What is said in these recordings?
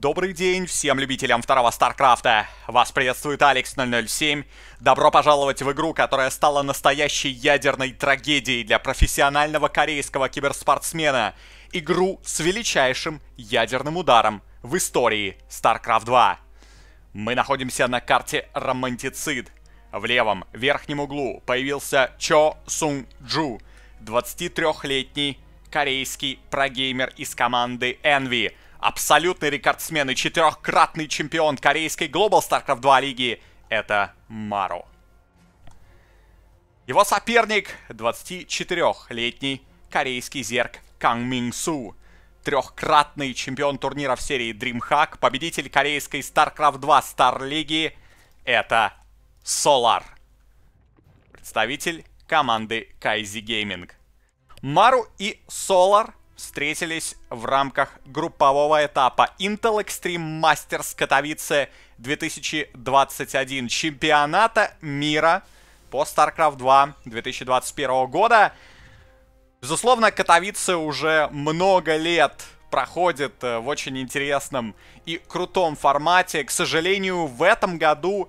Добрый день всем любителям второго Старкрафта! Вас приветствует Алекс007. Добро пожаловать в игру, которая стала настоящей ядерной трагедией для профессионального корейского киберспортсмена. Игру с величайшим ядерным ударом в истории StarCraft 2. Мы находимся на карте Романтицид. В левом верхнем углу появился Чо Сун Джу, 23-летний корейский прогеймер из команды Envy – абсолютный рекордсмен и четырехкратный чемпион корейской Global StarCraft 2 лиги — это Мару. Его соперник — 24-летний корейский зерк Канг Мин Су, трехкратный чемпион турниров серии DreamHack, победитель корейской StarCraft 2 Star Лиги — это Solar, представитель команды Кайзи Gaming. Мару и Солар встретились в рамках группового этапа Intel Extreme Masters Катовице 2021 чемпионата мира по StarCraft 2 2021 года. Безусловно, Катовице уже много лет проходит э, в очень интересном и крутом формате. К сожалению, в этом году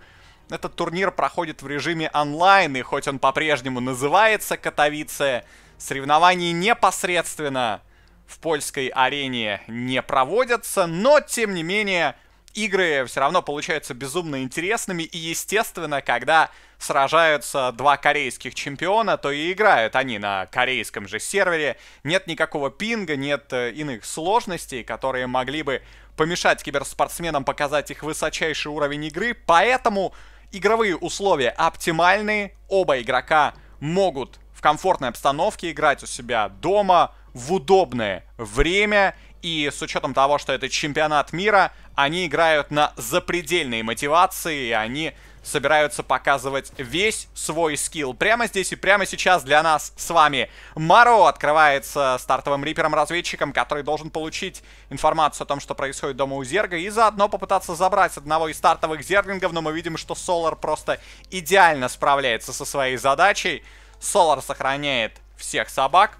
этот турнир проходит в режиме онлайн, и хоть он по-прежнему называется Катовице, соревнований непосредственно в польской арене не проводятся, но, тем не менее, игры все равно получаются безумно интересными, и, естественно, когда сражаются два корейских чемпиона, то и играют они на корейском же сервере. Нет никакого пинга, нет э, иных сложностей, которые могли бы помешать киберспортсменам показать их высочайший уровень игры, поэтому игровые условия оптимальные, оба игрока могут в комфортной обстановке играть у себя дома, в удобное время. И с учетом того, что это чемпионат мира, они играют на запредельные мотивации, и они собираются показывать весь свой скилл прямо здесь и прямо сейчас для нас с вами. Маро открывается стартовым рипером-разведчиком, который должен получить информацию о том, что происходит дома у Зерга, и заодно попытаться забрать одного из стартовых Зерглингов, но мы видим, что Солар просто идеально справляется со своей задачей. Солар сохраняет всех собак,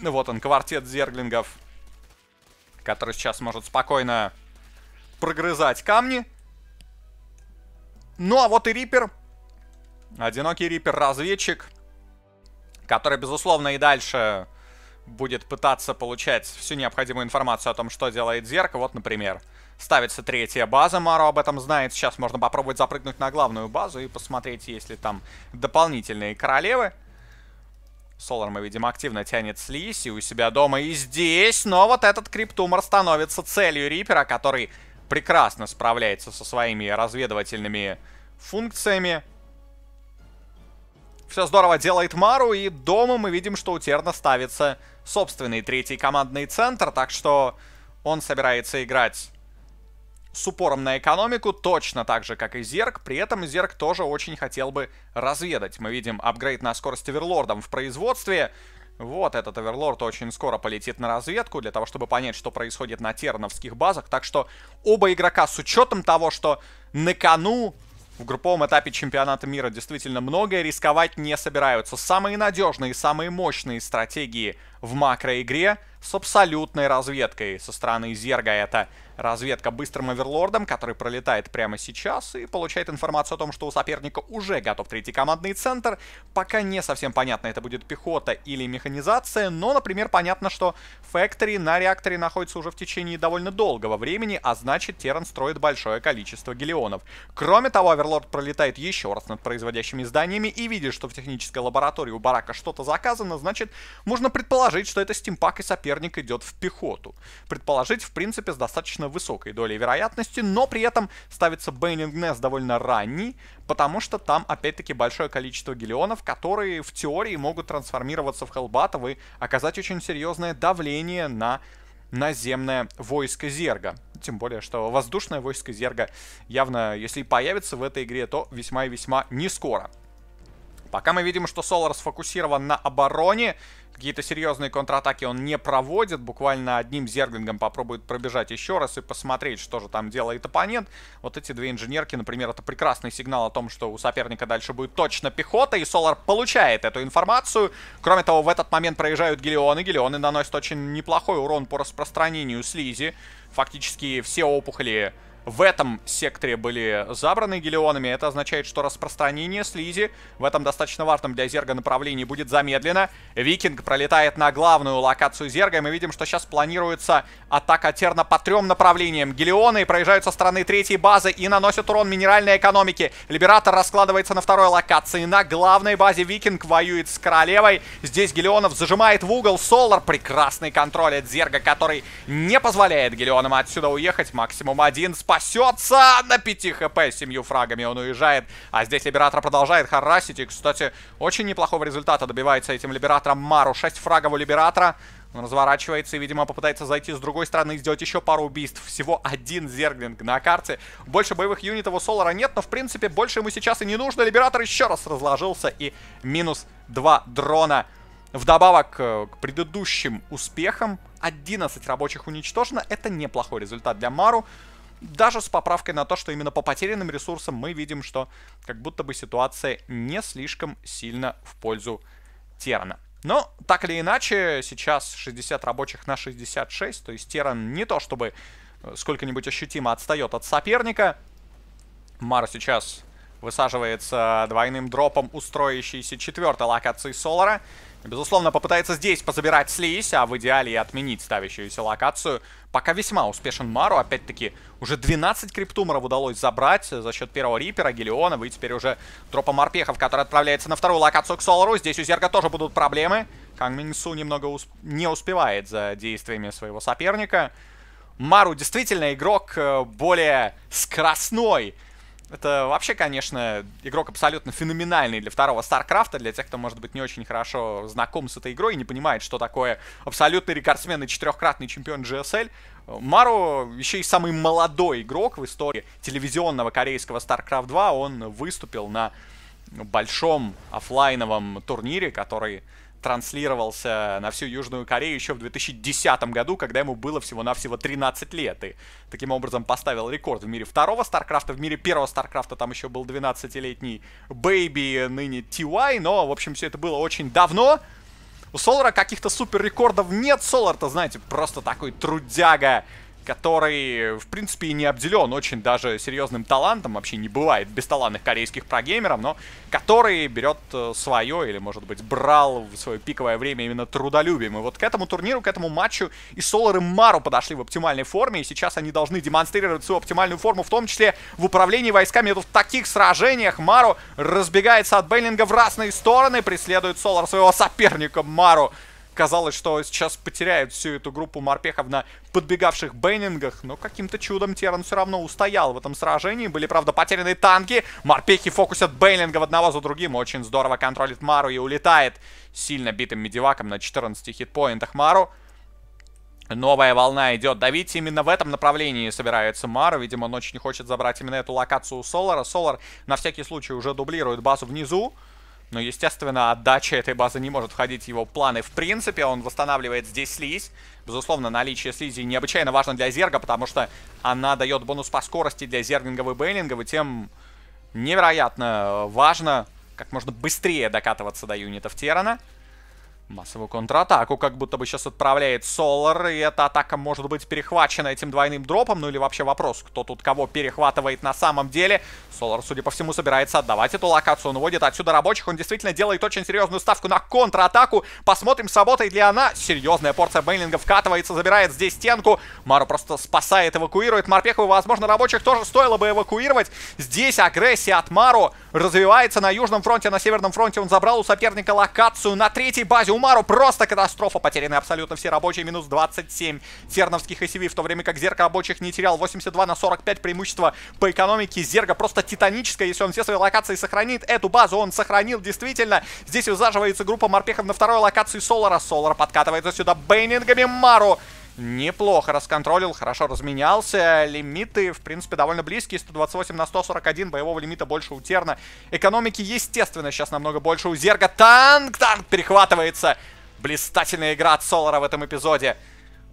ну вот он, квартет зерглингов, который сейчас может спокойно прогрызать камни. Ну а вот и Рипер. Одинокий Рипер-разведчик, который, безусловно, и дальше будет пытаться получать всю необходимую информацию о том, что делает Зерк. Вот, например, ставится третья база, Маро об этом знает. Сейчас можно попробовать запрыгнуть на главную базу и посмотреть, есть ли там дополнительные королевы. Солар мы видим активно тянет слизь и у себя дома и здесь, но вот этот криптумор становится целью Рипера, который прекрасно справляется со своими разведывательными функциями. Все здорово делает Мару, и дома мы видим, что у Терна ставится собственный третий командный центр, так что он собирается играть с упором на экономику, точно так же, как и Зерк. При этом Зерк тоже очень хотел бы разведать. Мы видим апгрейд на скорость оверлордом в производстве. Вот этот оверлорд очень скоро полетит на разведку для того, чтобы понять, что происходит на терновских базах. Так что оба игрока с учетом того, что на кону в групповом этапе чемпионата мира действительно многое, рисковать не собираются. Самые надежные, самые мощные стратегии в макроигре с абсолютной разведкой со стороны Зерга это Разведка быстрым оверлордом, который пролетает прямо сейчас и получает информацию о том, что у соперника уже готов третий командный центр. Пока не совсем понятно, это будет пехота или механизация, но, например, понятно, что Factory на реакторе находится уже в течение довольно долгого времени, а значит Терран строит большое количество гелионов. Кроме того, оверлорд пролетает еще раз над производящими зданиями и видит, что в технической лаборатории у барака что-то заказано, значит, можно предположить, что это стимпак и соперник идет в пехоту. Предположить, в принципе, с достаточно достаточно высокой долей вероятности, но при этом ставится Бейнинг Нес довольно ранний, потому что там опять-таки большое количество гелионов, которые в теории могут трансформироваться в Хелбатов и оказать очень серьезное давление на наземное войско Зерга. Тем более, что воздушное войско Зерга явно, если появится в этой игре, то весьма и весьма не скоро. Пока мы видим, что Солар сфокусирован на обороне, какие-то серьезные контратаки он не проводит, буквально одним зерглингом попробует пробежать еще раз и посмотреть, что же там делает оппонент. Вот эти две инженерки, например, это прекрасный сигнал о том, что у соперника дальше будет точно пехота, и Солар получает эту информацию. Кроме того, в этот момент проезжают Гелионы, Гелионы наносят очень неплохой урон по распространению слизи. Фактически все опухоли в этом секторе были забраны гелионами. Это означает, что распространение слизи в этом достаточно важном для зерга направлении будет замедлено. Викинг пролетает на главную локацию зерга. И мы видим, что сейчас планируется атака Терна по трем направлениям. Гелионы проезжают со стороны третьей базы и наносят урон минеральной экономике. Либератор раскладывается на второй локации. На главной базе Викинг воюет с королевой. Здесь Гелионов зажимает в угол. Солар прекрасный контроль от зерга, который не позволяет Гелионам отсюда уехать. Максимум один спа пасется на 5 хп с 7 фрагами. Он уезжает. А здесь Либератор продолжает харасить. И, кстати, очень неплохого результата добивается этим Либератором Мару. 6 фрагов у Либератора. Он разворачивается и, видимо, попытается зайти с другой стороны и сделать еще пару убийств. Всего один зерглинг на карте. Больше боевых юнитов у Солара нет, но, в принципе, больше ему сейчас и не нужно. Либератор еще раз разложился и минус два дрона. Вдобавок э, к предыдущим успехам 11 рабочих уничтожено. Это неплохой результат для Мару даже с поправкой на то, что именно по потерянным ресурсам мы видим, что как будто бы ситуация не слишком сильно в пользу Терана. Но, так или иначе, сейчас 60 рабочих на 66, то есть Теран не то чтобы э, сколько-нибудь ощутимо отстает от соперника. Мара сейчас высаживается двойным дропом устроящейся четвертой локации Солара. Безусловно, попытается здесь позабирать слизь, а в идеале и отменить ставящуюся локацию. Пока весьма успешен Мару. Опять-таки, уже 12 криптуморов удалось забрать за счет первого Рипера, Гелиона. И теперь уже дропа морпехов, который отправляется на вторую локацию к Солару. Здесь у Зерга тоже будут проблемы. Канг Минсу немного усп не успевает за действиями своего соперника. Мару действительно игрок э, более скоростной, это вообще, конечно, игрок абсолютно феноменальный для второго Старкрафта, для тех, кто, может быть, не очень хорошо знаком с этой игрой и не понимает, что такое абсолютный рекордсмен и четырехкратный чемпион GSL. Мару еще и самый молодой игрок в истории телевизионного корейского StarCraft 2. Он выступил на большом офлайновом турнире, который транслировался на всю Южную Корею еще в 2010 году, когда ему было всего-навсего 13 лет. И таким образом поставил рекорд в мире второго Старкрафта, в мире первого Старкрафта там еще был 12-летний Бэйби, ныне TY, но, в общем, все это было очень давно. У Солара каких-то супер рекордов нет. Солар-то, знаете, просто такой трудяга, который, в принципе, и не обделен очень даже серьезным талантом, вообще не бывает бесталанных корейских прогеймеров, но который берет э, свое, или, может быть, брал в свое пиковое время именно трудолюбием. И вот к этому турниру, к этому матчу и Солар и Мару подошли в оптимальной форме, и сейчас они должны демонстрировать свою оптимальную форму, в том числе в управлении войсками. Это в таких сражениях Мару разбегается от Бейлинга в разные стороны, преследует Солар своего соперника Мару Казалось, что сейчас потеряют всю эту группу морпехов на подбегавших бейнингах, но каким-то чудом Терран все равно устоял в этом сражении. Были, правда, потеряны танки. Морпехи фокусят бейлингов одного за другим. Очень здорово контролит Мару и улетает сильно битым медиваком на 14 хитпоинтах Мару. Новая волна идет давить. Именно в этом направлении собирается Мара. Видимо, он очень хочет забрать именно эту локацию у Солара. Солар на всякий случай уже дублирует базу внизу. Но, естественно, отдача этой базы не может входить в его планы. В принципе, он восстанавливает здесь слизь. Безусловно, наличие слизи необычайно важно для зерга, потому что она дает бонус по скорости для зергингов и бейлингов, и тем невероятно важно как можно быстрее докатываться до юнитов Терана. Массовую контратаку как будто бы сейчас отправляет Солар, и эта атака может быть перехвачена этим двойным дропом, ну или вообще вопрос, кто тут кого перехватывает на самом деле. Солар, судя по всему, собирается отдавать эту локацию, он уводит отсюда рабочих, он действительно делает очень серьезную ставку на контратаку. Посмотрим, сработает ли она. Серьезная порция бейлинга вкатывается, забирает здесь стенку. Мару просто спасает, эвакуирует Морпехова, возможно, рабочих тоже стоило бы эвакуировать. Здесь агрессия от Мару развивается на южном фронте, на северном фронте он забрал у соперника локацию на третьей базе Илмару просто катастрофа. Потеряны абсолютно все рабочие. Минус 27 серновских ACV, в то время как Зерка рабочих не терял. 82 на 45 преимущество по экономике. Зерга просто титаническая. Если он все свои локации сохранит, эту базу он сохранил действительно. Здесь узаживается группа морпехов на второй локации Солара. Солар подкатывается сюда бейнингами Мару неплохо расконтролил, хорошо разменялся. Лимиты, в принципе, довольно близкие. 128 на 141, боевого лимита больше у Терна. Экономики, естественно, сейчас намного больше у Зерга. Танк, танк перехватывается. Блистательная игра от Солара в этом эпизоде.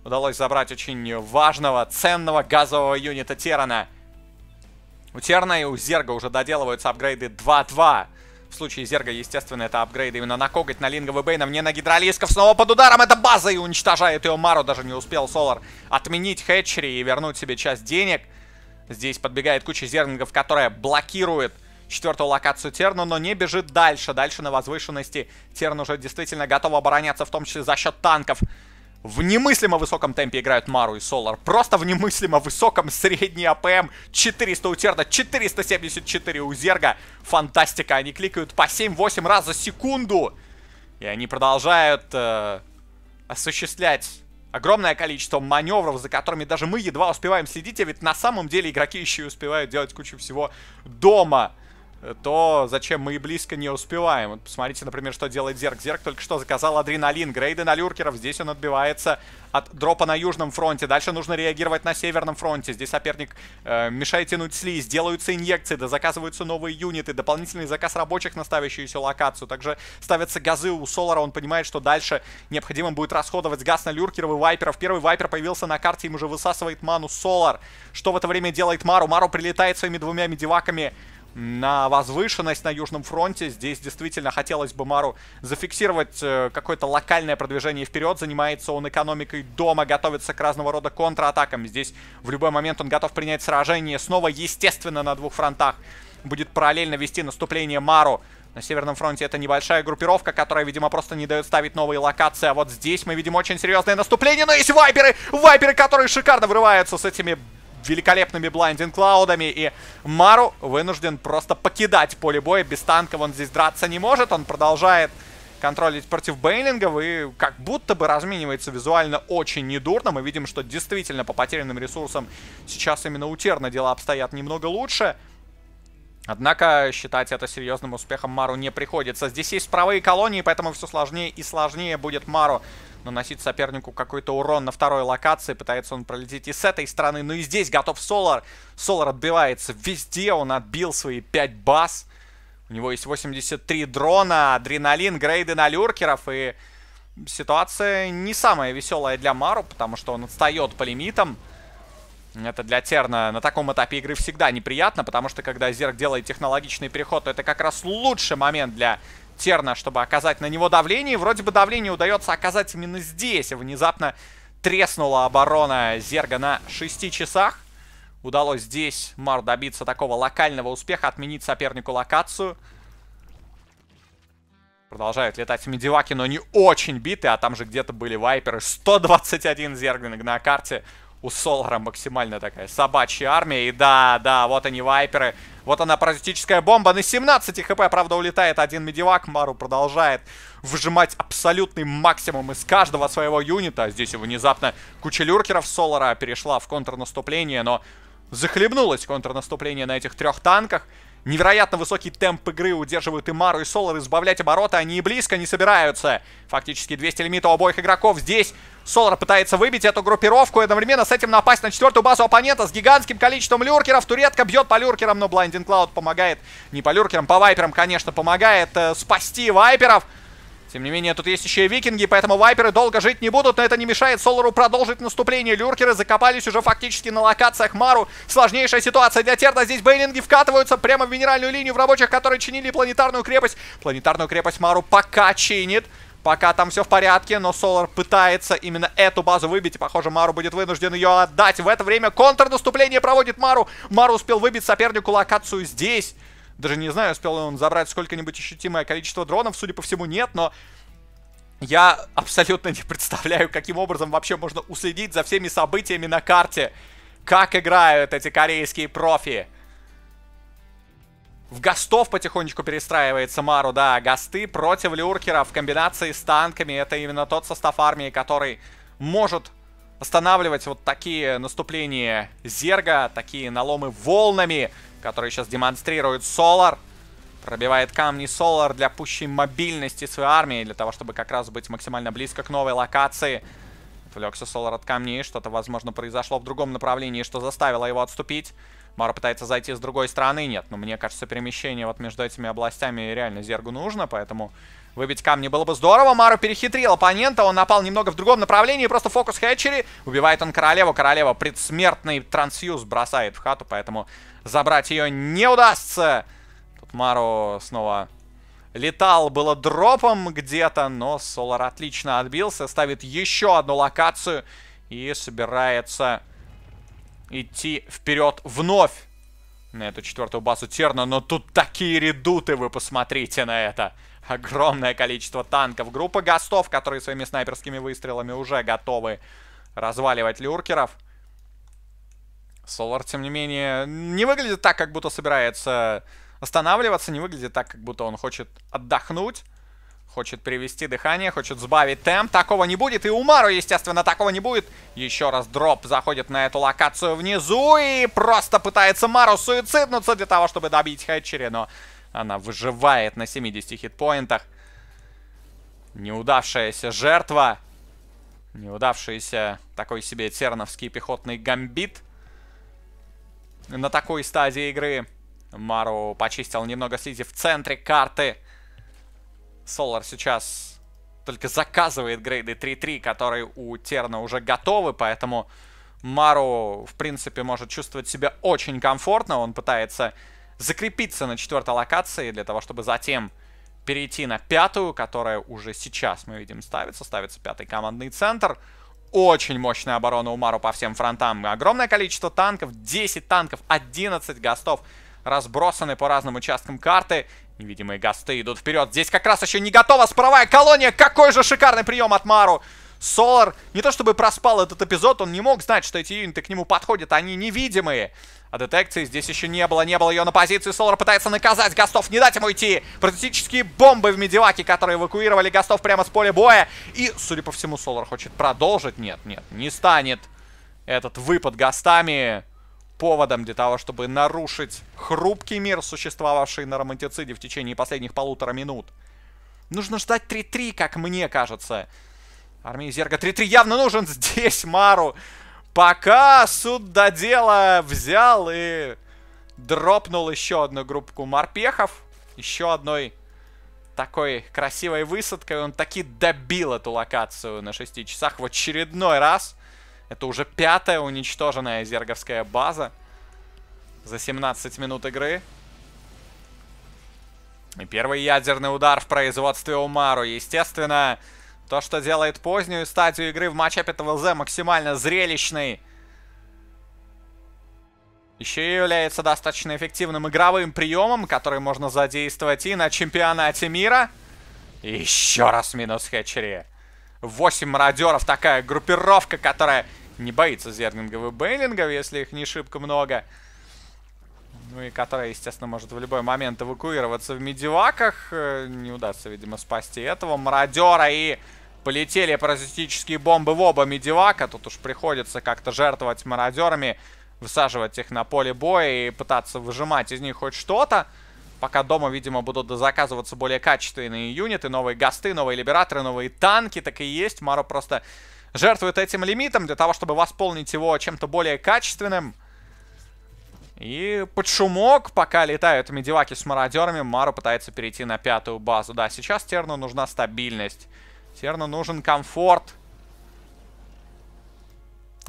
Удалось забрать очень важного, ценного газового юнита Терана. У Терна и у Зерга уже доделываются апгрейды 2-2. В случае Зерга, естественно, это апгрейд именно на коготь, на линговый Бейна, мне на гидролисков. Снова под ударом, это база и уничтожает ее Мару. Даже не успел Солар отменить хэтчери и вернуть себе часть денег. Здесь подбегает куча Зернгов, которая блокирует четвертую локацию Терну, но не бежит дальше. Дальше на возвышенности Терн уже действительно готов обороняться, в том числе за счет танков в немыслимо высоком темпе играют Мару и Солар. Просто в немыслимо высоком средний АПМ. 400 у Терда, 474 у Зерга. Фантастика, они кликают по 7-8 раз за секунду. И они продолжают э, осуществлять огромное количество маневров, за которыми даже мы едва успеваем следить. А ведь на самом деле игроки еще и успевают делать кучу всего дома то зачем мы и близко не успеваем. Вот посмотрите, например, что делает Зерк. Зерк только что заказал адреналин, грейды на люркеров. Здесь он отбивается от дропа на южном фронте. Дальше нужно реагировать на северном фронте. Здесь соперник э, мешает тянуть слиз. Делаются инъекции, да заказываются новые юниты. Дополнительный заказ рабочих на ставящуюся локацию. Также ставятся газы у Солара. Он понимает, что дальше необходимо будет расходовать газ на люркеров и вайперов. Первый вайпер появился на карте, им уже высасывает ману Солар. Что в это время делает Мару? Мару прилетает своими двумя медиваками на возвышенность на Южном фронте. Здесь действительно хотелось бы Мару зафиксировать э, какое-то локальное продвижение вперед. Занимается он экономикой дома, готовится к разного рода контратакам. Здесь в любой момент он готов принять сражение. Снова, естественно, на двух фронтах будет параллельно вести наступление Мару. На Северном фронте это небольшая группировка, которая, видимо, просто не дает ставить новые локации. А вот здесь мы видим очень серьезное наступление. Но ну, есть вайперы! Вайперы, которые шикарно врываются с этими великолепными блайндинг-клаудами. И Мару вынужден просто покидать поле боя. Без танков он здесь драться не может. Он продолжает контролить против Бейлингов и как будто бы разменивается визуально очень недурно. Мы видим, что действительно по потерянным ресурсам сейчас именно у Терна дела обстоят немного лучше. Однако считать это серьезным успехом Мару не приходится. Здесь есть правые колонии, поэтому все сложнее и сложнее будет Мару наносить сопернику какой-то урон на второй локации. Пытается он пролететь и с этой стороны. Но ну и здесь готов Солар. Солар отбивается везде. Он отбил свои 5 баз. У него есть 83 дрона, адреналин, грейды на люркеров. И ситуация не самая веселая для Мару, потому что он отстает по лимитам. Это для Терна на таком этапе игры всегда неприятно, потому что когда Зерк делает технологичный переход, то это как раз лучший момент для Терна, чтобы оказать на него давление. И вроде бы давление удается оказать именно здесь. внезапно треснула оборона Зерга на 6 часах. Удалось здесь Мар добиться такого локального успеха, отменить сопернику локацию. Продолжают летать медиваки, но они очень биты, а там же где-то были вайперы. 121 зергнинг на карте у Солара максимально такая собачья армия. И да, да, вот они, вайперы. Вот она, паразитическая бомба на 17 хп, правда, улетает один медивак. Мару продолжает выжимать абсолютный максимум из каждого своего юнита. Здесь внезапно куча люркеров Солара перешла в контрнаступление, но захлебнулось контрнаступление на этих трех танках. Невероятно высокий темп игры удерживают и Мару, и Солар. Избавлять обороты они и близко не собираются. Фактически 200 лимита у обоих игроков. Здесь Солар пытается выбить эту группировку и одновременно с этим напасть на четвертую базу оппонента с гигантским количеством люркеров. Туретка бьет по люркерам, но Блайндинг Клауд помогает. Не по люркерам, по вайперам, конечно, помогает э, спасти вайперов. Тем не менее, тут есть еще и викинги, поэтому вайперы долго жить не будут, но это не мешает Солару продолжить наступление. Люркеры закопались уже фактически на локациях Мару. Сложнейшая ситуация для Терна. Здесь бейлинги вкатываются прямо в минеральную линию в рабочих, которые чинили планетарную крепость. Планетарную крепость Мару пока чинит. Пока там все в порядке, но Солар пытается именно эту базу выбить, и, похоже, Мару будет вынужден ее отдать. В это время контрнаступление проводит Мару. Мару успел выбить сопернику локацию здесь. Даже не знаю, успел ли он забрать сколько-нибудь ощутимое количество дронов, судя по всему, нет, но я абсолютно не представляю, каким образом вообще можно уследить за всеми событиями на карте. Как играют эти корейские профи. В гастов потихонечку перестраивается Мару, да. Гасты против люркера в комбинации с танками. Это именно тот состав армии, который может останавливать вот такие наступления Зерга, такие наломы волнами который сейчас демонстрирует Солар. Пробивает камни Солар для пущей мобильности своей армии, для того, чтобы как раз быть максимально близко к новой локации. Отвлекся Солар от камней, что-то, возможно, произошло в другом направлении, что заставило его отступить. Мара пытается зайти с другой стороны, нет, но ну, мне кажется, перемещение вот между этими областями реально Зергу нужно, поэтому Выбить камни было бы здорово. Мару перехитрил оппонента. Он напал немного в другом направлении. Просто фокус хэтчери. Убивает он королеву. Королева предсмертный трансьюз бросает в хату. Поэтому забрать ее не удастся. Тут Мару снова летал. Было дропом где-то. Но Солар отлично отбился. Ставит еще одну локацию. И собирается идти вперед вновь. На эту четвертую базу Терна. Но тут такие редуты. Вы посмотрите на это огромное количество танков. Группа гостов, которые своими снайперскими выстрелами уже готовы разваливать люркеров. Солар, тем не менее, не выглядит так, как будто собирается останавливаться, не выглядит так, как будто он хочет отдохнуть. Хочет привести дыхание, хочет сбавить темп. Такого не будет. И Умару, естественно, такого не будет. Еще раз дроп заходит на эту локацию внизу и просто пытается Мару суициднуться для того, чтобы добить хэтчери. Но она выживает на 70 хитпоинтах. Неудавшаяся жертва. Неудавшийся такой себе терновский пехотный гамбит. На такой стадии игры Мару почистил немного Сити в центре карты. Солар сейчас только заказывает грейды 3-3, которые у Терна уже готовы, поэтому Мару, в принципе, может чувствовать себя очень комфортно. Он пытается закрепиться на четвертой локации для того, чтобы затем перейти на пятую, которая уже сейчас, мы видим, ставится. Ставится пятый командный центр. Очень мощная оборона Умару по всем фронтам. Огромное количество танков. 10 танков, 11 гастов разбросаны по разным участкам карты. Невидимые гасты идут вперед. Здесь как раз еще не готова справая колония. Какой же шикарный прием от Мару. Солар не то чтобы проспал этот эпизод, он не мог знать, что эти юниты к нему подходят, они невидимые. А детекции здесь еще не было, не было ее на позиции. Солар пытается наказать Гастов, не дать ему уйти. Практически бомбы в медиваке, которые эвакуировали Гастов прямо с поля боя. И, судя по всему, Солар хочет продолжить. Нет, нет, не станет этот выпад Гастами поводом для того, чтобы нарушить хрупкий мир, существовавший на романтициде в течение последних полутора минут. Нужно ждать 3-3, как мне кажется. Армии Зерга 3-3 явно нужен здесь Мару. Пока суд до дела взял и дропнул еще одну группку морпехов. Еще одной такой красивой высадкой. Он таки добил эту локацию на 6 часах в очередной раз. Это уже пятая уничтоженная зерговская база за 17 минут игры. И первый ядерный удар в производстве Умару. Естественно, то, что делает позднюю стадию игры в матчапе ТВЛЗ максимально зрелищной. Еще и является достаточно эффективным игровым приемом, который можно задействовать и на чемпионате мира. еще раз минус Хэтчери. Восемь мародеров, такая группировка, которая не боится зерлингов и бейлингов, если их не шибко много. Ну и которая, естественно, может в любой момент эвакуироваться в медиваках. Э, не удастся, видимо, спасти этого мародера и Полетели паразитические бомбы в оба медивака. Тут уж приходится как-то жертвовать мародерами, высаживать их на поле боя и пытаться выжимать из них хоть что-то. Пока дома, видимо, будут заказываться более качественные юниты, новые гасты, новые либераторы, новые танки, так и есть. Маро просто жертвует этим лимитом для того, чтобы восполнить его чем-то более качественным. И под шумок, пока летают медиваки с мародерами, Мару пытается перейти на пятую базу. Да, сейчас Терну нужна стабильность. Терна нужен комфорт.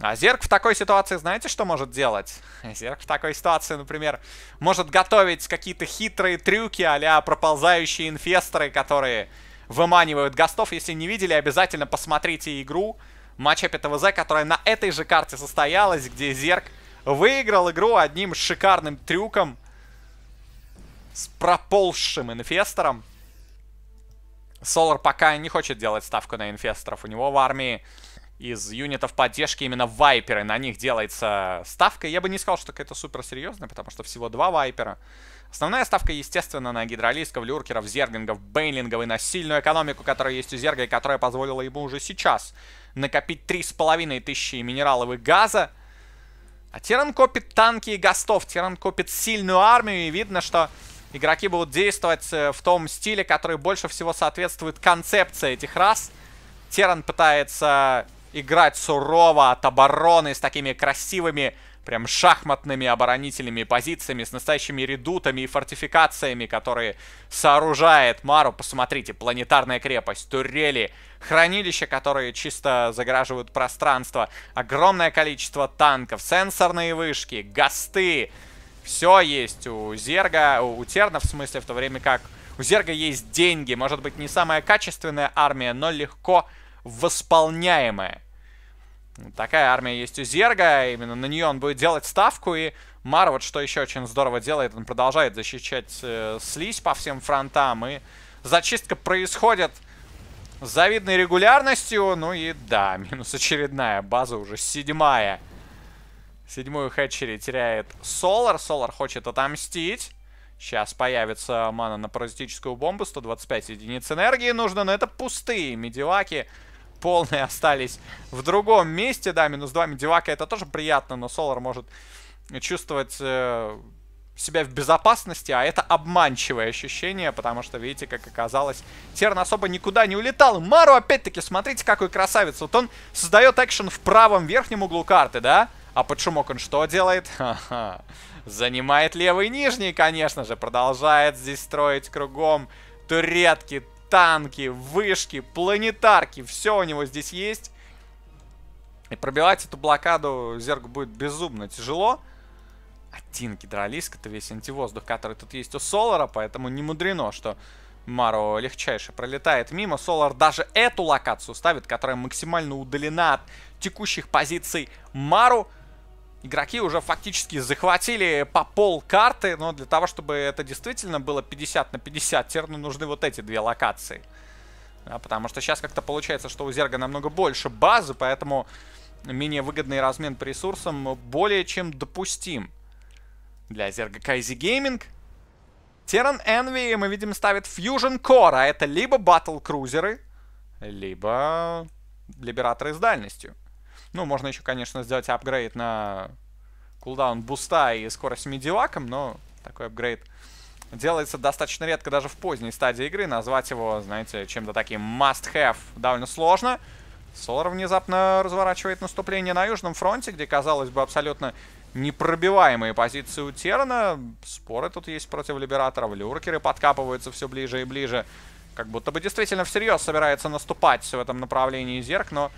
А Зерк в такой ситуации, знаете, что может делать? Зерк в такой ситуации, например, может готовить какие-то хитрые трюки а проползающие инфесторы, которые выманивают гостов. Если не видели, обязательно посмотрите игру матча ПТВЗ, которая на этой же карте состоялась, где Зерк выиграл игру одним шикарным трюком с проползшим инфестором. Солар пока не хочет делать ставку на инфесторов. У него в армии из юнитов поддержки именно вайперы. На них делается ставка. Я бы не сказал, что это супер серьезно, потому что всего два вайпера. Основная ставка, естественно, на гидролисков, люркеров, зергингов, бейлингов и на сильную экономику, которая есть у зерга и которая позволила ему уже сейчас накопить тысячи минералов и газа. А Тиран копит танки и гастов. Тиран копит сильную армию, и видно, что игроки будут действовать э, в том стиле, который больше всего соответствует концепции этих рас. Теран пытается играть сурово от обороны с такими красивыми, прям шахматными оборонительными позициями, с настоящими редутами и фортификациями, которые сооружает Мару. Посмотрите, планетарная крепость, турели, хранилища, которые чисто загораживают пространство, огромное количество танков, сенсорные вышки, гасты, все есть у Зерга, у Терна в смысле, в то время как у Зерга есть деньги. Может быть, не самая качественная армия, но легко восполняемая. Такая армия есть у Зерга, именно на нее он будет делать ставку, и Мар, вот что еще очень здорово делает, он продолжает защищать э, слизь по всем фронтам, и зачистка происходит с завидной регулярностью, ну и да, минус очередная база уже седьмая. Седьмую хэтчери теряет Солар. Солар хочет отомстить. Сейчас появится мана на паразитическую бомбу. 125 единиц энергии нужно, но это пустые медиваки. Полные остались в другом месте. Да, минус 2 медивака это тоже приятно, но Солар может чувствовать э, себя в безопасности, а это обманчивое ощущение, потому что, видите, как оказалось, Терн особо никуда не улетал. Мару, опять-таки, смотрите, какой красавец. Вот он создает экшен в правом верхнем углу карты, да? Да. А подшумок он что делает? Занимает левый нижний, конечно же. Продолжает здесь строить кругом туретки, танки, вышки, планетарки. Все у него здесь есть. И пробивать эту блокаду Зерг будет безумно тяжело. Один гидролиск, это весь антивоздух, который тут есть у Солара, поэтому не мудрено, что Маро легчайше пролетает мимо. Солар даже эту локацию ставит, которая максимально удалена от текущих позиций Мару игроки уже фактически захватили по пол карты, но для того, чтобы это действительно было 50 на 50, Терну нужны вот эти две локации. Да, потому что сейчас как-то получается, что у Зерга намного больше базы, поэтому менее выгодный размен по ресурсам более чем допустим. Для Зерга Кайзи Гейминг. Теран Envy, мы видим, ставит Fusion Core, а это либо батл крузеры, либо либераторы с дальностью. Ну, можно еще, конечно, сделать апгрейд на кулдаун буста и скорость медиваком, но такой апгрейд делается достаточно редко даже в поздней стадии игры. Назвать его, знаете, чем-то таким must-have довольно сложно. Солар внезапно разворачивает наступление на Южном фронте, где, казалось бы, абсолютно непробиваемые позиции у Терна. Споры тут есть против Либераторов. Люркеры подкапываются все ближе и ближе. Как будто бы действительно всерьез собирается наступать в этом направлении Зерк, но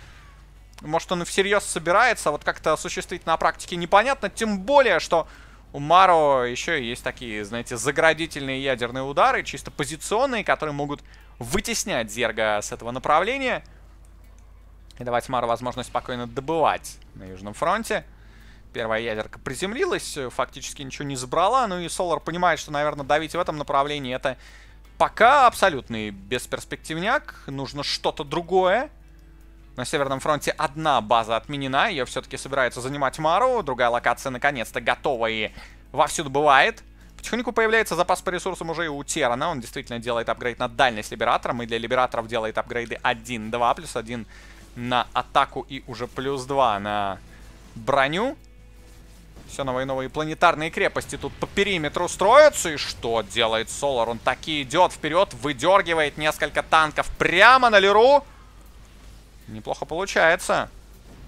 может, он и всерьез собирается, а вот как-то осуществить на практике непонятно. Тем более, что у Маро еще есть такие, знаете, заградительные ядерные удары, чисто позиционные, которые могут вытеснять Зерга с этого направления. И давать Мару возможность спокойно добывать на Южном фронте. Первая ядерка приземлилась, фактически ничего не забрала. Ну и Солар понимает, что, наверное, давить в этом направлении это пока абсолютный бесперспективняк. Нужно что-то другое. На Северном фронте одна база отменена, ее все-таки собирается занимать Мару, другая локация наконец-то готова и вовсю бывает. Потихоньку появляется запас по ресурсам уже и у Терана. Он действительно делает апгрейд на дальность Либератором. И для Либераторов делает апгрейды 1-2. Плюс 1 на атаку и уже плюс 2 на броню. Все новые и новые планетарные крепости тут по периметру строятся. И что делает Солар? Он таки идет вперед, выдергивает несколько танков прямо на Леру. Неплохо получается.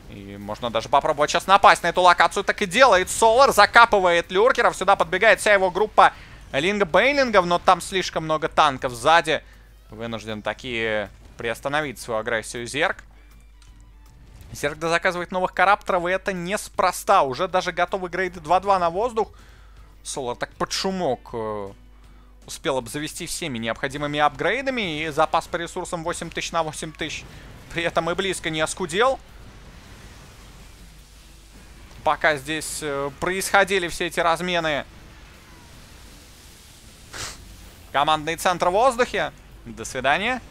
И можно даже попробовать сейчас напасть на эту локацию. Так и делает Солар. Закапывает люркеров. Сюда подбегает вся его группа линга-бейлингов. Но там слишком много танков сзади. Вынужден такие приостановить свою агрессию Зерк. Зерк заказывает новых карапторов. И это неспроста. Уже даже готовы грейды 2-2 на воздух. Солар так под шумок э, успел обзавести всеми необходимыми апгрейдами. И запас по ресурсам 8000 на 8000. При этом и близко не оскудел. Пока здесь э, происходили все эти размены. Командный центр в воздухе. До свидания.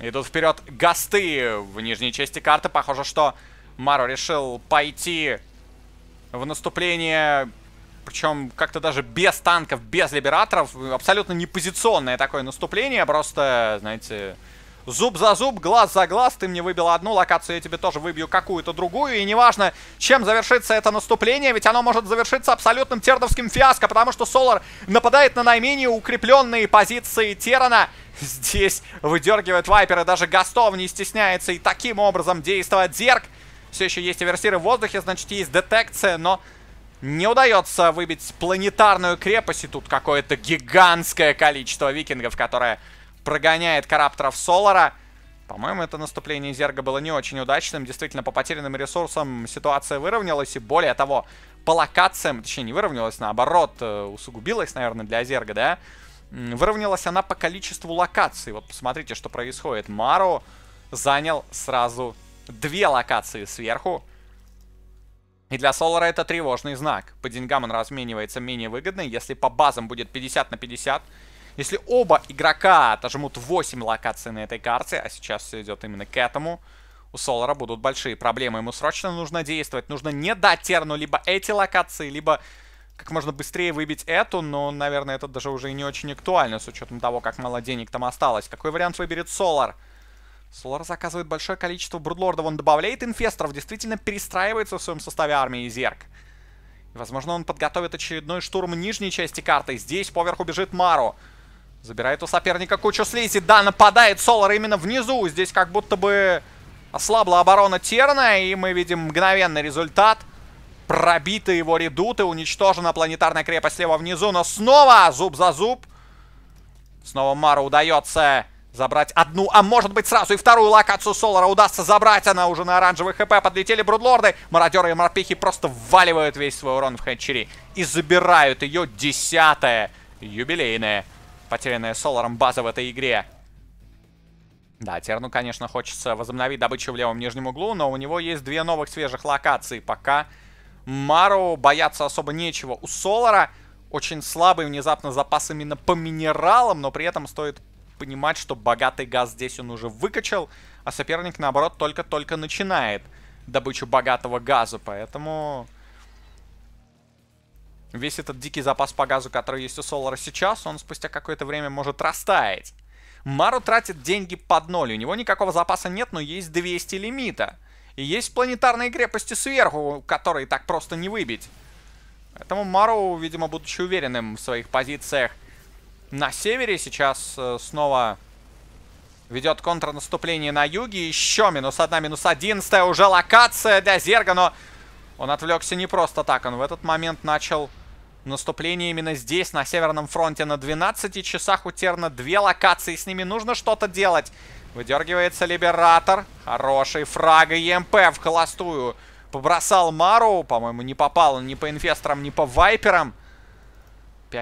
Идут вперед гасты в нижней части карты. Похоже, что Мару решил пойти в наступление причем как-то даже без танков, без либераторов, абсолютно непозиционное такое наступление, просто, знаете, зуб за зуб, глаз за глаз, ты мне выбил одну локацию, я тебе тоже выбью какую-то другую, и неважно, чем завершится это наступление, ведь оно может завершиться абсолютным терновским фиаско, потому что Солар нападает на наименее укрепленные позиции Терана, здесь выдергивает Вайпер, и даже Гастов не стесняется и таким образом действовать Зерк, все еще есть аверсиры в воздухе, значит есть детекция, но не удается выбить планетарную крепость, и тут какое-то гигантское количество викингов, которое прогоняет карапторов Солара. По-моему, это наступление Зерга было не очень удачным. Действительно, по потерянным ресурсам ситуация выровнялась, и более того, по локациям, точнее, не выровнялась, наоборот, э, усугубилась, наверное, для Зерга, да? Выровнялась она по количеству локаций. Вот посмотрите, что происходит. Мару занял сразу две локации сверху. И для Солара это тревожный знак. По деньгам он разменивается менее выгодно. Если по базам будет 50 на 50, если оба игрока отожмут 8 локаций на этой карте, а сейчас все идет именно к этому, у Солара будут большие проблемы. Ему срочно нужно действовать. Нужно не дать Терну либо эти локации, либо как можно быстрее выбить эту, но, наверное, это даже уже и не очень актуально, с учетом того, как мало денег там осталось. Какой вариант выберет Солар? Солар. Солар заказывает большое количество брудлордов, он добавляет инфесторов, действительно перестраивается в своем составе армии Зерк. И, возможно, он подготовит очередной штурм нижней части карты. Здесь поверху бежит Мару. Забирает у соперника кучу слизи. Да, нападает Солар именно внизу. Здесь как будто бы ослабла оборона Терна, и мы видим мгновенный результат. Пробиты его редуты, уничтожена планетарная крепость слева внизу, но снова зуб за зуб. Снова Мару удается Забрать одну, а может быть сразу и вторую локацию Солара удастся забрать. Она уже на оранжевых хп. Подлетели Брудлорды. Мародеры и морпехи просто вваливают весь свой урон в хэтчери. И забирают ее десятая юбилейная, потерянная Соларом база в этой игре. Да, Терну, конечно, хочется возобновить добычу в левом нижнем углу, но у него есть две новых свежих локации. Пока Мару бояться особо нечего. У Солара очень слабый внезапно запас именно по минералам, но при этом стоит понимать, что богатый газ здесь он уже выкачал, а соперник, наоборот, только-только начинает добычу богатого газа, поэтому... Весь этот дикий запас по газу, который есть у Солара сейчас, он спустя какое-то время может растаять. Мару тратит деньги под ноль, у него никакого запаса нет, но есть 200 лимита. И есть планетарные крепости сверху, которые так просто не выбить. Поэтому Мару, видимо, будучи уверенным в своих позициях, на севере. Сейчас э, снова ведет контрнаступление на юге. Еще минус одна, минус одиннадцатая. Уже локация для Зерга, но он отвлекся не просто так. Он в этот момент начал наступление именно здесь, на Северном фронте. На 12 часах у Терна две локации. С ними нужно что-то делать. Выдергивается Либератор. Хороший фраг и ЕМП в холостую. Побросал Мару. По-моему, не попал он ни по инфесторам, ни по вайперам.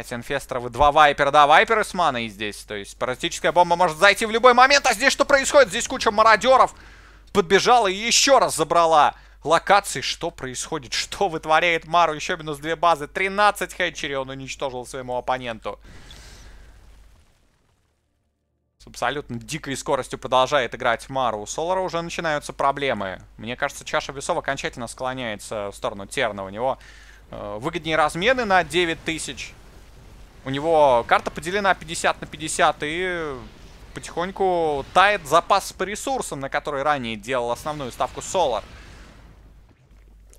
5 инфесторов и 2 вайпера. Да, вайперы с маной здесь. То есть паразитическая бомба может зайти в любой момент. А здесь что происходит? Здесь куча мародеров подбежала и еще раз забрала локации. Что происходит? Что вытворяет Мару? Еще минус 2 базы. 13 хэтчери он уничтожил своему оппоненту. С абсолютно дикой скоростью продолжает играть Мару. У Солара уже начинаются проблемы. Мне кажется, чаша весов окончательно склоняется в сторону Терна. У него э, выгоднее размены на 9000. У него карта поделена 50 на 50 и потихоньку тает запас по ресурсам, на который ранее делал основную ставку Солар.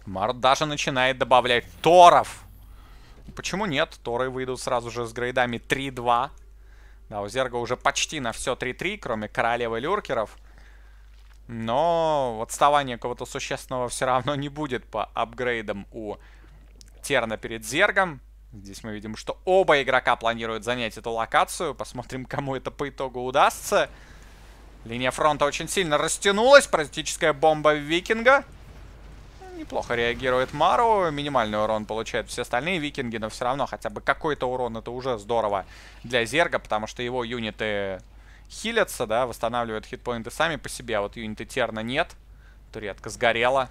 Март даже начинает добавлять Торов. Почему нет? Торы выйдут сразу же с грейдами 3-2. Да, у Зерга уже почти на все 3-3, кроме королевы люркеров. Но отставания кого-то существенного все равно не будет по апгрейдам у Терна перед Зергом. Здесь мы видим, что оба игрока планируют занять эту локацию. Посмотрим, кому это по итогу удастся. Линия фронта очень сильно растянулась. Практическая бомба Викинга. Неплохо реагирует Мару. Минимальный урон получают все остальные Викинги, но все равно хотя бы какой-то урон. Это уже здорово для Зерга, потому что его юниты хилятся, да, восстанавливают хитпоинты сами по себе, а вот юниты Терна нет. Туретка сгорела.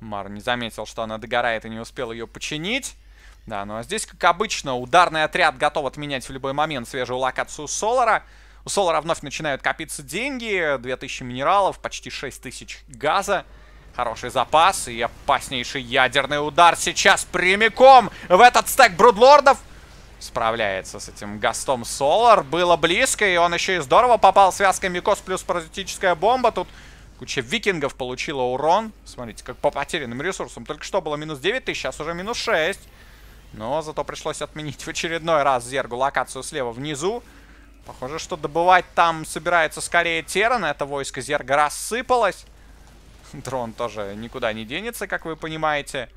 Мар не заметил, что она догорает и не успел ее починить. Да, ну а здесь, как обычно, ударный отряд готов отменять в любой момент свежую локацию Солара. У Солара вновь начинают копиться деньги, 2000 минералов, почти 6000 газа. Хороший запас и опаснейший ядерный удар сейчас прямиком в этот стек Брудлордов. Справляется с этим Гастом Солар. Было близко, и он еще и здорово попал связкой Микос плюс паразитическая бомба. Тут Куча викингов получила урон. Смотрите, как по потерянным ресурсам. Только что было минус 9 тысяч, а сейчас уже минус 6. Но зато пришлось отменить в очередной раз Зергу локацию слева внизу. Похоже, что добывать там собирается скорее Терран. Это войско Зерга рассыпалось. Дрон тоже никуда не денется, как вы понимаете.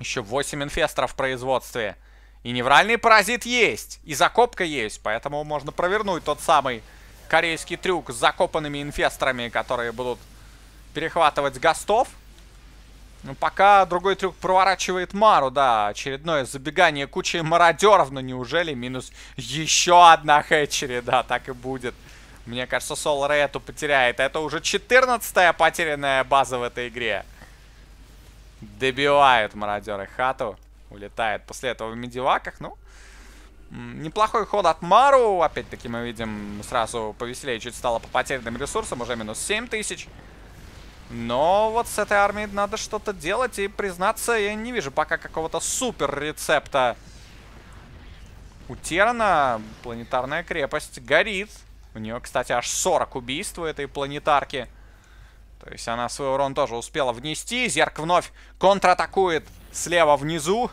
Еще 8 инфесторов в производстве. И невральный паразит есть, и закопка есть, поэтому можно провернуть тот самый корейский трюк с закопанными инфесторами, которые будут перехватывать гастов. Ну, пока другой трюк проворачивает Мару, да, очередное забегание кучи мародеров, но неужели минус еще одна хэтчери, да, так и будет. Мне кажется, Сол Рэй эту потеряет. Это уже 14-я потерянная база в этой игре. Добивает мародеры хату, улетает после этого в медиваках, ну... Неплохой ход от Мару, опять-таки мы видим, сразу повеселее чуть стало по потерянным ресурсам, уже минус 7000. тысяч. Но вот с этой армией надо что-то делать, и, признаться, я не вижу пока какого-то супер рецепта. Утерана планетарная крепость горит. У нее, кстати, аж 40 убийств у этой планетарки. То есть она свой урон тоже успела внести. Зерк вновь контратакует слева внизу.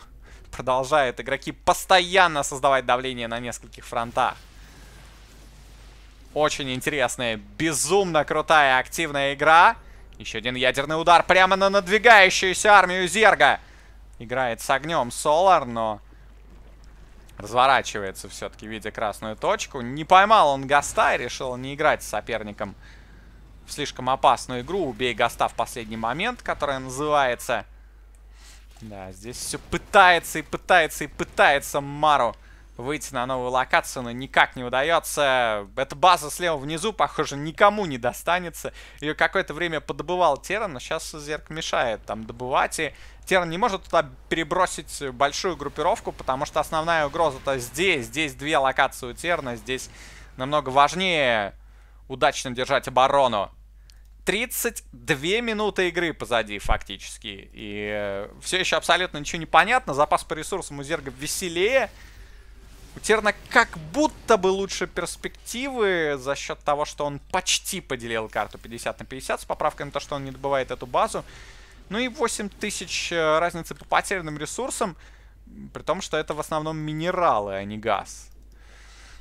Продолжает игроки постоянно создавать давление на нескольких фронтах. Очень интересная, безумно крутая, активная игра. Еще один ядерный удар прямо на надвигающуюся армию Зерга. Играет с огнем Солар, но разворачивается все-таки, видя красную точку. Не поймал он Гаста и решил не играть с соперником в слишком опасную игру. Убей Гаста в последний момент, которая называется... Да, здесь все пытается и пытается и пытается Мару Выйти на новую локацию, но никак не удается. Эта база слева внизу, похоже, никому не достанется. Ее какое-то время подобывал Терн, но сейчас Зерк мешает там добывать. И Терн не может туда перебросить большую группировку, потому что основная угроза-то здесь. Здесь две локации у Терна, здесь намного важнее удачно держать оборону. 32 минуты игры позади фактически. И э, все еще абсолютно ничего не понятно. Запас по ресурсам у Зерга веселее. У Терна как будто бы лучше перспективы за счет того, что он почти поделил карту 50 на 50 с поправкой на то, что он не добывает эту базу. Ну и 8000 э, разницы по потерянным ресурсам, при том, что это в основном минералы, а не газ.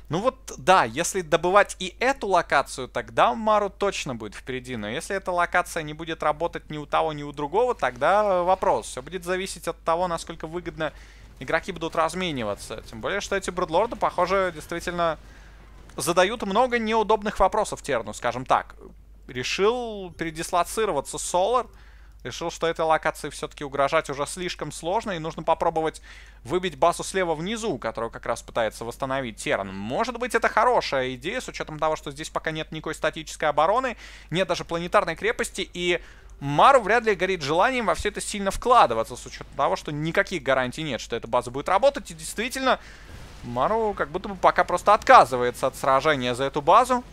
Ну вот, да, если добывать и эту локацию, тогда Мару точно будет впереди. Но если эта локация не будет работать ни у того, ни у другого, тогда э, вопрос. Все будет зависеть от того, насколько выгодно игроки будут размениваться. Тем более, что эти бредлорды, похоже, действительно задают много неудобных вопросов Терну, скажем так. Решил передислоцироваться Солар. Решил, что этой локации все-таки угрожать уже слишком сложно, и нужно попробовать выбить басу слева внизу, которую как раз пытается восстановить Терн. Может быть, это хорошая идея, с учетом того, что здесь пока нет никакой статической обороны, нет даже планетарной крепости, и Мару вряд ли горит желанием во все это сильно вкладываться, с учетом того, что никаких гарантий нет, что эта база будет работать. И действительно, Мару как будто бы пока просто отказывается от сражения за эту базу.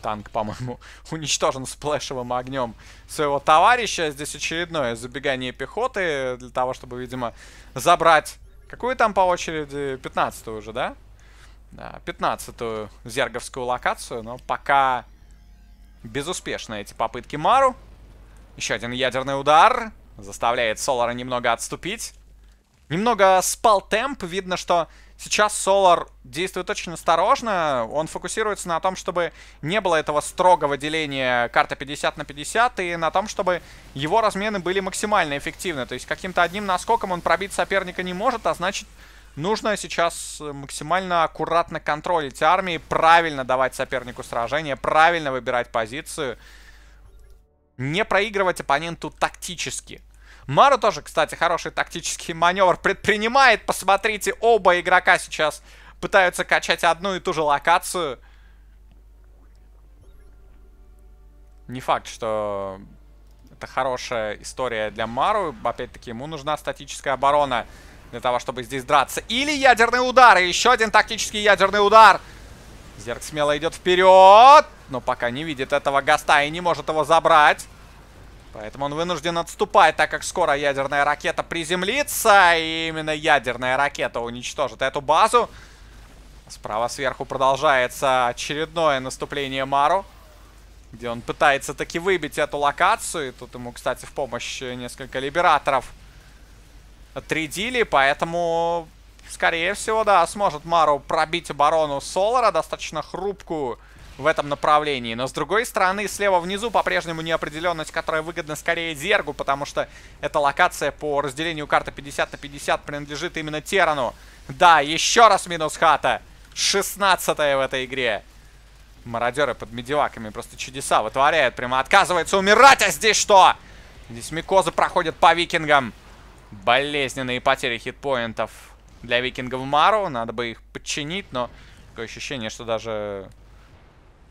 Танк, по-моему, уничтожен сплэшевым огнем своего товарища. Здесь очередное забегание пехоты для того, чтобы, видимо, забрать... Какую там по очереди? 15-ю уже, да? Да, 15-ю зерговскую локацию, но пока Безуспешны эти попытки Мару. Еще один ядерный удар. Заставляет Солара немного отступить. Немного спал темп. Видно, что сейчас Солар действует очень осторожно. Он фокусируется на том, чтобы не было этого строгого деления карта 50 на 50. И на том, чтобы его размены были максимально эффективны. То есть каким-то одним наскоком он пробить соперника не может. А значит Нужно сейчас максимально аккуратно контролить армии, правильно давать сопернику сражение, правильно выбирать позицию. Не проигрывать оппоненту тактически. Мару тоже, кстати, хороший тактический маневр предпринимает. Посмотрите, оба игрока сейчас пытаются качать одну и ту же локацию. Не факт, что это хорошая история для Мару. Опять-таки, ему нужна статическая оборона для того, чтобы здесь драться. Или ядерный удар. И еще один тактический ядерный удар. Зерк смело идет вперед. Но пока не видит этого гаста и не может его забрать. Поэтому он вынужден отступать, так как скоро ядерная ракета приземлится. И именно ядерная ракета уничтожит эту базу. Справа сверху продолжается очередное наступление Мару. Где он пытается таки выбить эту локацию. И тут ему, кстати, в помощь несколько либераторов отрядили, поэтому, скорее всего, да, сможет Мару пробить оборону Солара, достаточно хрупкую в этом направлении. Но с другой стороны, слева внизу по-прежнему неопределенность, которая выгодна скорее Зергу, потому что эта локация по разделению карты 50 на 50 принадлежит именно Терану. Да, еще раз минус хата. 16 в этой игре. Мародеры под медиваками просто чудеса вытворяют. Прямо отказывается умирать, а здесь что? Здесь микозы проходят по викингам. Болезненные потери хитпоинтов для викингов Мару. Надо бы их подчинить, но такое ощущение, что даже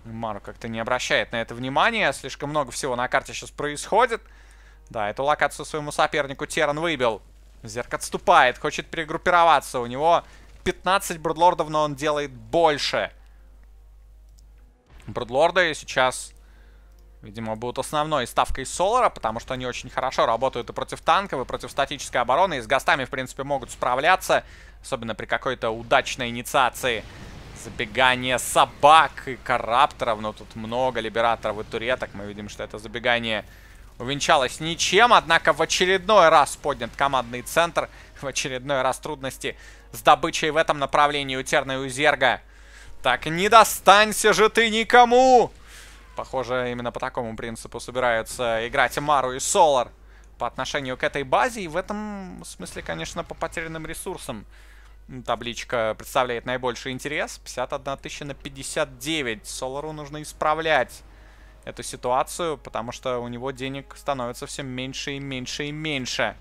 Мару как-то не обращает на это внимания. Слишком много всего на карте сейчас происходит. Да, эту локацию своему сопернику Теран выбил. Зерк отступает, хочет перегруппироваться. У него 15 бродлордов, но он делает больше. Бродлорды сейчас Видимо, будут основной ставкой Солара, потому что они очень хорошо работают и против танков, и против статической обороны. И с гастами, в принципе, могут справляться. Особенно при какой-то удачной инициации. Забегание собак и карапторов. Но ну, тут много либераторов и туреток. Мы видим, что это забегание увенчалось ничем. Однако в очередной раз поднят командный центр. В очередной раз трудности с добычей в этом направлении у Терна и у Зерга. Так не достанься же ты никому! Похоже, именно по такому принципу собираются играть Мару и Солар по отношению к этой базе. И в этом смысле, конечно, по потерянным ресурсам табличка представляет наибольший интерес. 51 тысяча на 59. Солару нужно исправлять эту ситуацию, потому что у него денег становится все меньше и меньше и меньше.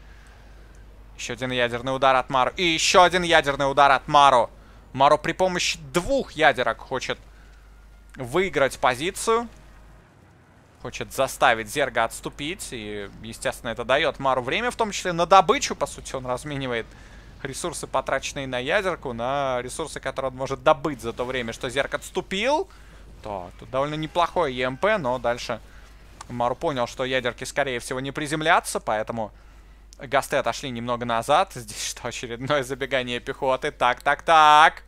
Еще один ядерный удар от Мару. И еще один ядерный удар от Мару. Мару при помощи двух ядерок хочет выиграть позицию. Хочет заставить Зерга отступить. И, естественно, это дает Мару время, в том числе на добычу. По сути, он разменивает ресурсы, потраченные на ядерку, на ресурсы, которые он может добыть за то время, что Зерк отступил. То тут довольно неплохое ЕМП, но дальше Мару понял, что ядерки, скорее всего, не приземлятся, поэтому... Гасты отошли немного назад. Здесь что, очередное забегание пехоты? Так, так, так.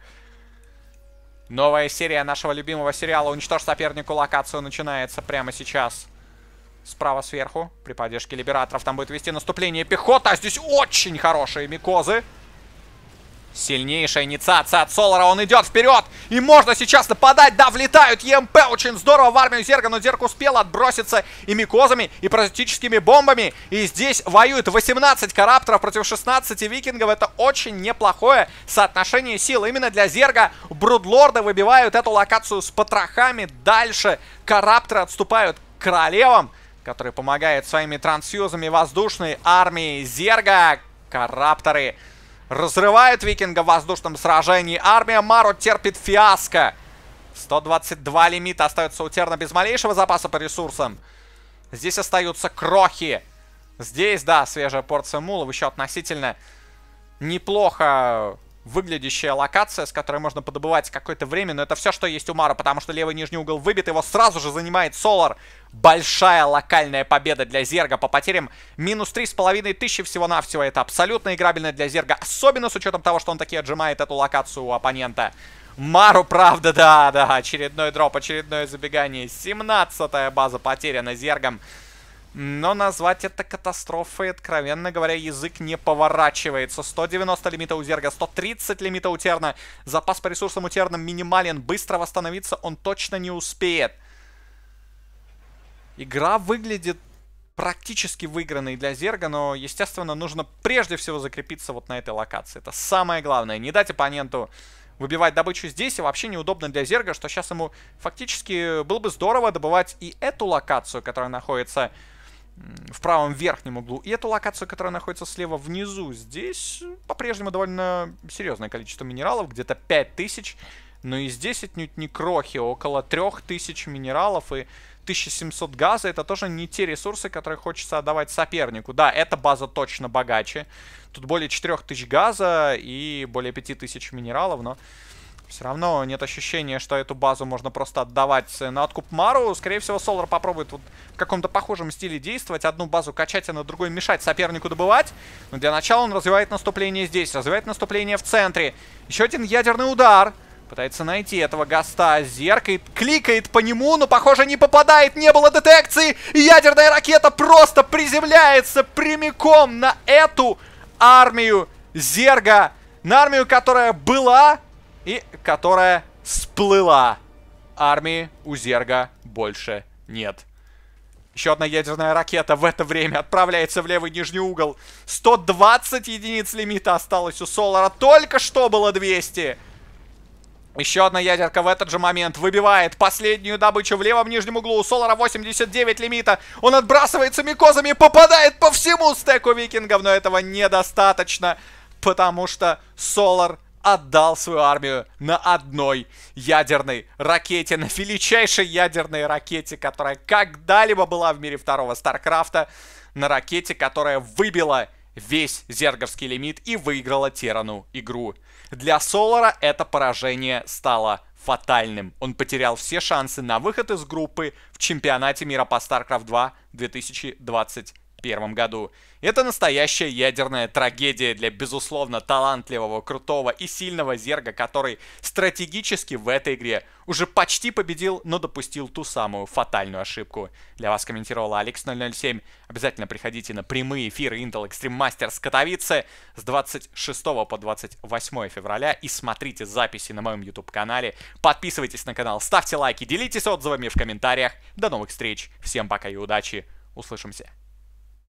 Новая серия нашего любимого сериала «Уничтожь сопернику локацию» начинается прямо сейчас. Справа сверху, при поддержке либераторов, там будет вести наступление пехота. А здесь очень хорошие микозы. Сильнейшая инициация от Солара. Он идет вперед. И можно сейчас нападать. Да, влетают ЕМП. Очень здорово в армию Зерга. Но Зерг успел отброситься и микозами, и паразитическими бомбами. И здесь воюют 18 карапторов против 16 викингов. Это очень неплохое соотношение сил. Именно для Зерга Брудлорда выбивают эту локацию с потрохами. Дальше карапторы отступают к королевам которые помогают своими трансфьюзами воздушной армии Зерга. Карапторы Разрывает Викинга в воздушном сражении. Армия Мару терпит фиаско. 122 лимита остается у Терна без малейшего запаса по ресурсам. Здесь остаются крохи. Здесь, да, свежая порция мулов еще относительно неплохо выглядящая локация, с которой можно подобывать какое-то время, но это все, что есть у Мара, потому что левый нижний угол выбит, его сразу же занимает Солар. Большая локальная победа для Зерга по потерям. Минус три с половиной тысячи всего-навсего. Это абсолютно играбельно для Зерга, особенно с учетом того, что он таки отжимает эту локацию у оппонента. Мару, правда, да, да, очередной дроп, очередное забегание. 17-я база потеряна Зергом. Но назвать это катастрофой, откровенно говоря, язык не поворачивается. 190 лимита у Зерга, 130 лимита у Терна. Запас по ресурсам у Терна минимален. Быстро восстановиться он точно не успеет. Игра выглядит практически выигранной для Зерга, но, естественно, нужно прежде всего закрепиться вот на этой локации. Это самое главное. Не дать оппоненту выбивать добычу здесь, и вообще неудобно для Зерга, что сейчас ему фактически было бы здорово добывать и эту локацию, которая находится в правом верхнем углу, и эту локацию, которая находится слева внизу. Здесь э, по-прежнему довольно серьезное количество минералов, где-то 5000, но и здесь отнюдь не крохи, около 3000 минералов и 1700 газа, это тоже не те ресурсы, которые хочется отдавать сопернику. Да, эта база точно богаче, тут более 4000 газа и более 5000 минералов, но все равно нет ощущения, что эту базу можно просто отдавать на откуп Мару. Скорее всего, Солар попробует вот в каком-то похожем стиле действовать. Одну базу качать, а на другой мешать сопернику добывать. Но для начала он развивает наступление здесь, развивает наступление в центре. Еще один ядерный удар. Пытается найти этого Гаста. Зеркает, кликает по нему, но, похоже, не попадает. Не было детекции. И ядерная ракета просто приземляется прямиком на эту армию Зерга. На армию, которая была и которая сплыла. Армии у Зерга больше нет. Еще одна ядерная ракета в это время отправляется в левый нижний угол. 120 единиц лимита осталось у Солара. Только что было 200. Еще одна ядерка в этот же момент выбивает последнюю добычу в левом нижнем углу. У Солара 89 лимита. Он отбрасывается микозами и попадает по всему стеку викингов. Но этого недостаточно, потому что Солар... Solar отдал свою армию на одной ядерной ракете, на величайшей ядерной ракете, которая когда-либо была в мире второго Старкрафта, на ракете, которая выбила весь зерговский лимит и выиграла Терану игру. Для Солара это поражение стало фатальным. Он потерял все шансы на выход из группы в чемпионате мира по StarCraft 2 2020 1991 году. Это настоящая ядерная трагедия для, безусловно, талантливого, крутого и сильного зерга, который стратегически в этой игре уже почти победил, но допустил ту самую фатальную ошибку. Для вас комментировал Алекс007. Обязательно приходите на прямые эфиры Intel Extreme Masters Катовице с 26 по 28 февраля и смотрите записи на моем YouTube-канале. Подписывайтесь на канал, ставьте лайки, делитесь отзывами в комментариях. До новых встреч, всем пока и удачи, услышимся.